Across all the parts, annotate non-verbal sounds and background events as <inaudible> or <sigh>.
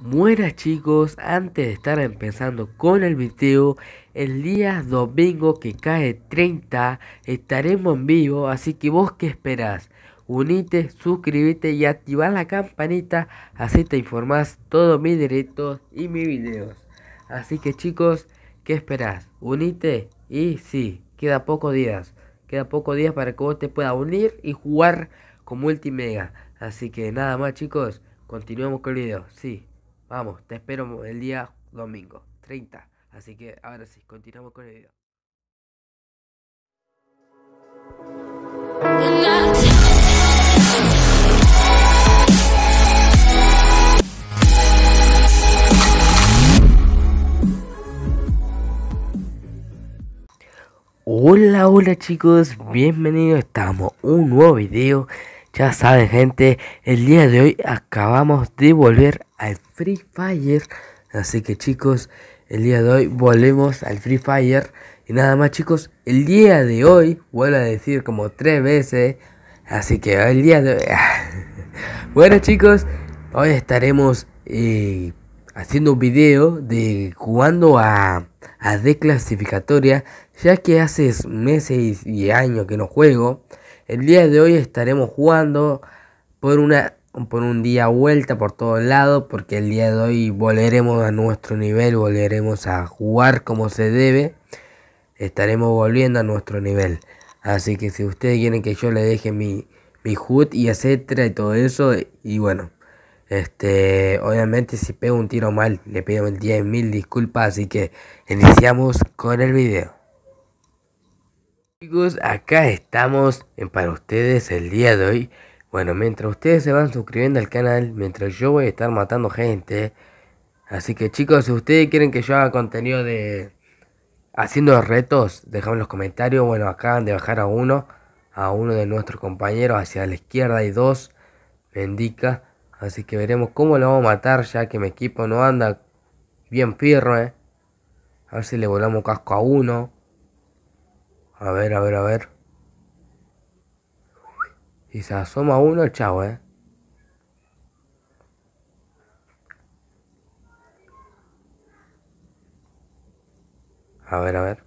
Buenas chicos, antes de estar empezando con el video, el día domingo que cae 30 estaremos en vivo, así que vos qué esperás, unite, suscríbete y activa la campanita, así te informás todos mis directos y mis videos. Así que chicos, ¿qué esperás? Unite y sí, queda pocos días, queda pocos días para que vos te puedas unir y jugar con Multimega Así que nada más chicos, continuemos con el video, sí. Vamos, te espero el día domingo, 30. Así que ahora sí, continuamos con el video. Hola, hola chicos, bienvenidos, estamos un nuevo video. Ya saben gente, el día de hoy acabamos de volver Free Fire. Así que chicos, el día de hoy volvemos al Free Fire. Y nada más chicos, el día de hoy, vuelvo a decir como tres veces. Así que el día de hoy... <laughs> bueno chicos, hoy estaremos eh, haciendo un video de jugando a, a clasificatoria, Ya que hace meses y años que no juego. El día de hoy estaremos jugando por una por un día vuelta por todos lados, porque el día de hoy volveremos a nuestro nivel, volveremos a jugar como se debe, estaremos volviendo a nuestro nivel. Así que si ustedes quieren que yo le deje mi, mi HUD y etcétera y todo eso, y bueno, este, obviamente si pego un tiro mal, le pido 10 mil disculpas, así que iniciamos con el video. Chicos, acá estamos para ustedes el día de hoy bueno, mientras ustedes se van suscribiendo al canal, mientras yo voy a estar matando gente. Así que chicos, si ustedes quieren que yo haga contenido de... Haciendo retos, dejadme en los comentarios. Bueno, acaban de bajar a uno, a uno de nuestros compañeros, hacia la izquierda y dos, me Así que veremos cómo lo vamos a matar, ya que mi equipo no anda bien firme. A ver si le volamos casco a uno. A ver, a ver, a ver. Y se asoma uno, el chavo, ¿eh? A ver, a ver.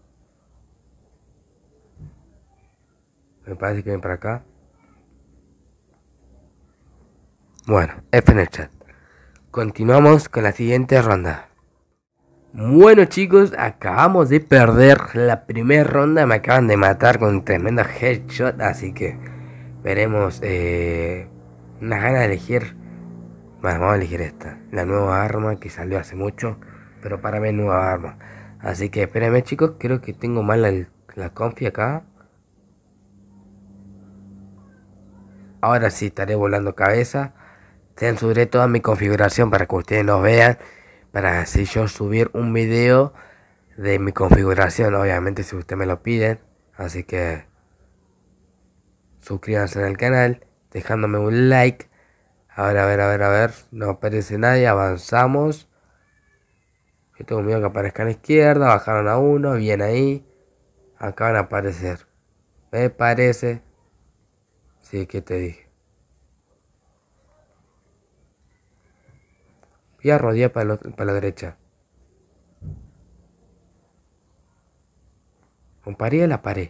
Me parece que ven para acá. Bueno, F en el chat. Continuamos con la siguiente ronda. Bueno chicos, acabamos de perder la primera ronda. Me acaban de matar con tremendo headshot, así que veremos eh, Una gana de elegir. vamos a elegir esta, la nueva arma que salió hace mucho, pero para mí es nueva arma. Así que espérenme chicos, creo que tengo mal la, la acá. Ahora sí, estaré volando cabeza. Censuré toda mi configuración para que ustedes nos vean. Para así yo subir un video de mi configuración, obviamente si ustedes me lo piden. Así que suscríbanse al canal, dejándome un like. A ver, a ver, a ver, a ver. No aparece nadie, avanzamos. Yo tengo miedo que aparezca a la izquierda, bajaron a uno, bien ahí. Acá van a aparecer. Me parece. Sí, que te dije. Voy a rodear para, para la derecha. Comparé la pared.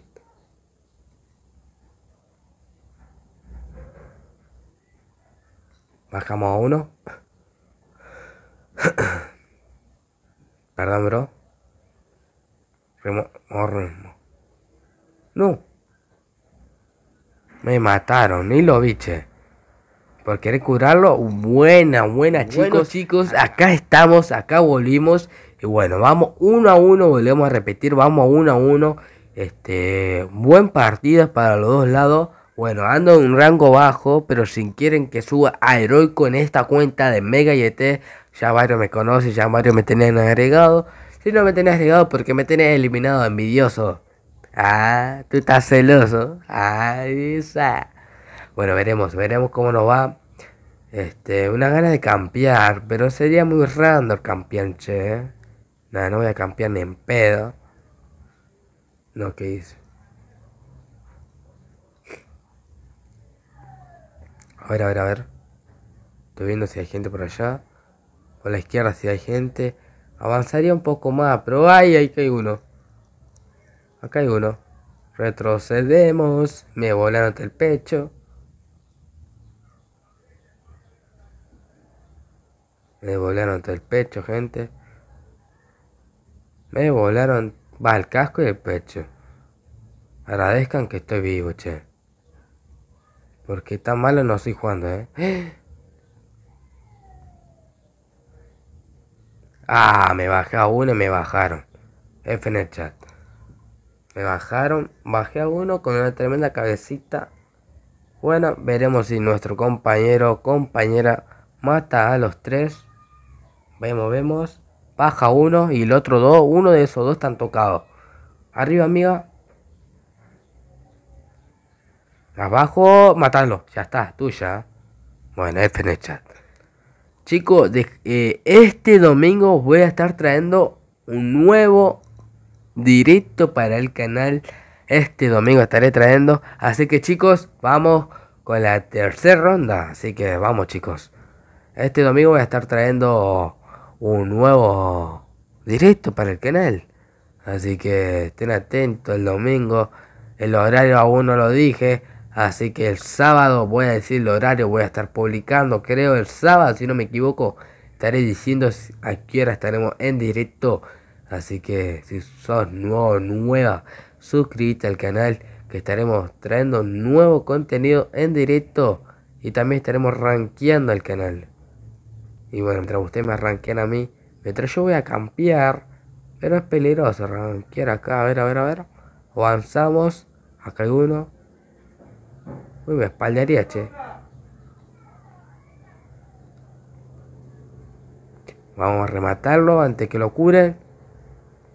Bajamos a uno. <coughs> Perdón, bro. No. Me mataron, ni lo biche. Por querer curarlo, buena, buena, chicos. chicos, acá estamos, acá volvimos. Y bueno, vamos uno a uno, volvemos a repetir, vamos uno a uno. Este, buen partido para los dos lados. Bueno, ando en un rango bajo, pero si quieren que suba a heroico en esta cuenta de Mega YT, ya varios me conoce, ya Mario me tenían agregado. Si no me tenés agregado, porque me tenés eliminado, envidioso? Ah, tú estás celoso. Ay, esa. Bueno, veremos, veremos cómo nos va. Este, una gana de campear, pero sería muy random campear, che. Nada, no voy a campear ni en pedo. No, ¿qué hice? A ver, a ver, a ver. Estoy viendo si hay gente por allá. Por la izquierda si hay gente. Avanzaría un poco más, pero ¡ay! Ahí hay uno. Acá hay uno. Retrocedemos. Me volaron hasta el pecho. Me volaron hasta el pecho, gente. Me volaron. Va el casco y el pecho. Agradezcan que estoy vivo, che. Porque tan malo no estoy jugando, ¿eh? Ah, me bajé a uno y me bajaron. F en el chat. Me bajaron, bajé a uno con una tremenda cabecita. Bueno, veremos si nuestro compañero o compañera mata a los tres. Vemos, vemos. Baja uno y el otro dos. Uno de esos dos están tocados. Arriba, amiga. Abajo, matarlo, Ya está, tuya. Bueno, este en el chat. Chicos, eh, este domingo voy a estar trayendo un nuevo directo para el canal. Este domingo estaré trayendo. Así que chicos, vamos con la tercera ronda. Así que vamos chicos. Este domingo voy a estar trayendo un nuevo directo para el canal. Así que estén atentos el domingo. El horario aún no lo dije. Así que el sábado voy a decir el horario, voy a estar publicando, creo el sábado, si no me equivoco, estaré diciendo a qué hora estaremos en directo. Así que si sos nuevo nueva, suscríbete al canal que estaremos trayendo nuevo contenido en directo y también estaremos rankeando el canal. Y bueno, mientras ustedes me rankean a mí, mientras yo voy a campear, pero es peligroso rankear acá, a ver, a ver, a ver. Avanzamos, acá hay uno, Uy, me espaldaría, che Vamos a rematarlo antes que lo curen.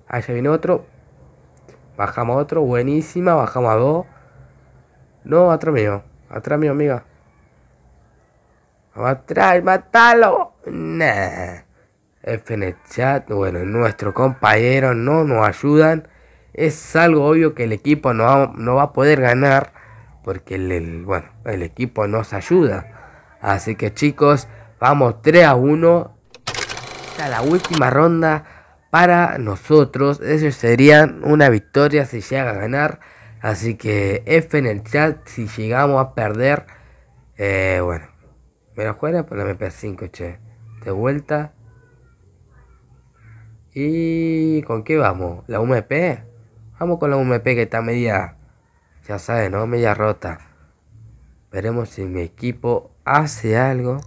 Allá ah, viene otro. Bajamos otro. Buenísima. Bajamos a dos. No, atrás mío. Atrás mío, amiga. atrás. Matalo. Nah. chat. Bueno, nuestros compañeros no nos ayudan. Es algo obvio que el equipo no no va a poder ganar porque el, bueno, el equipo nos ayuda. Así que chicos, vamos 3 a 1 a la última ronda para nosotros. Eso sería una victoria si llega a ganar. Así que F en el chat si llegamos a perder. Eh, bueno, me lo juega por la MP5, che. De vuelta. ¿Y con qué vamos? ¿La UMP? Vamos con la UMP que está media ya saben, no media rota. Veremos si mi equipo hace algo.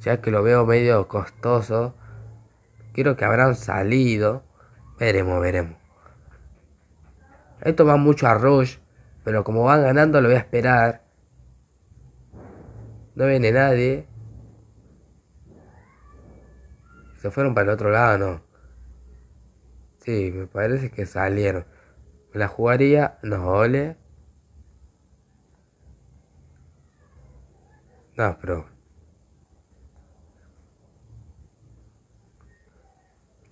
Ya que lo veo medio costoso. Quiero que habrán salido. Veremos, veremos. Esto va mucho a Rush. Pero como van ganando lo voy a esperar. No viene nadie. Se fueron para el otro lado, ¿no? Sí, me parece que salieron. la jugaría. No, ole. No, pero...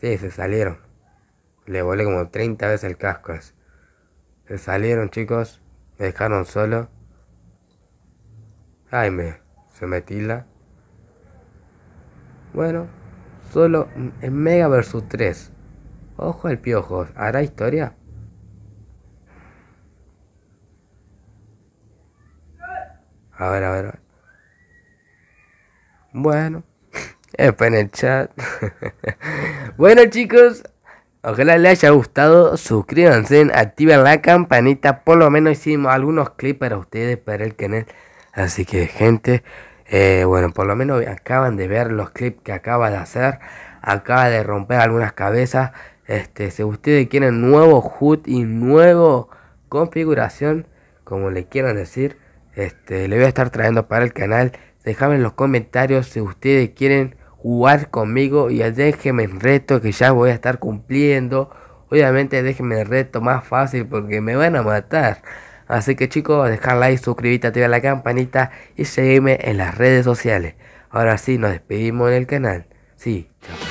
Sí, se salieron. Le volé como 30 veces el casco. Se salieron, chicos. Me dejaron solo. Ay, me... Se metí la Bueno, solo en Mega versus 3. Ojo al piojo, ¿hará historia? A ver, a ver. Bueno, <laughs> está pues en el chat. <laughs> bueno, chicos, Ojalá les haya gustado, suscríbanse, activen la campanita, por lo menos hicimos algunos clips para ustedes, para el canal. Así que gente, eh, bueno, por lo menos acaban de ver los clips que acaba de hacer, acaba de romper algunas cabezas. Este, si ustedes quieren nuevo HUD y nuevo configuración, como le quieran decir, este, le voy a estar trayendo para el canal. Dejame en los comentarios si ustedes quieren jugar conmigo y déjenme el reto que ya voy a estar cumpliendo. Obviamente déjenme el reto más fácil porque me van a matar. Así que chicos, dejar like, suscribirte, a la campanita y seguirme en las redes sociales. Ahora sí, nos despedimos en el canal. Sí, chao.